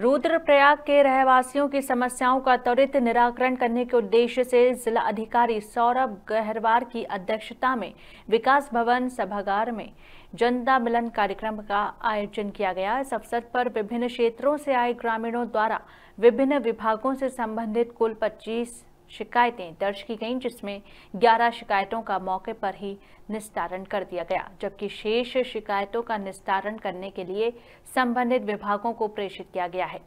रुद्रप्रयाग के रहवासियों की समस्याओं का त्वरित निराकरण करने के उद्देश्य से जिला अधिकारी सौरभ गहरवार की अध्यक्षता में विकास भवन सभागार में जनता मिलन कार्यक्रम का आयोजन किया गया इस अवसर पर विभिन्न क्षेत्रों से आए ग्रामीणों द्वारा विभिन्न विभागों से संबंधित कुल 25 शिकायतें दर्ज की गईं जिसमें 11 शिकायतों का मौके पर ही निस्तारण कर दिया गया जबकि शेष शिकायतों का निस्तारण करने के लिए संबंधित विभागों को प्रेषित किया गया है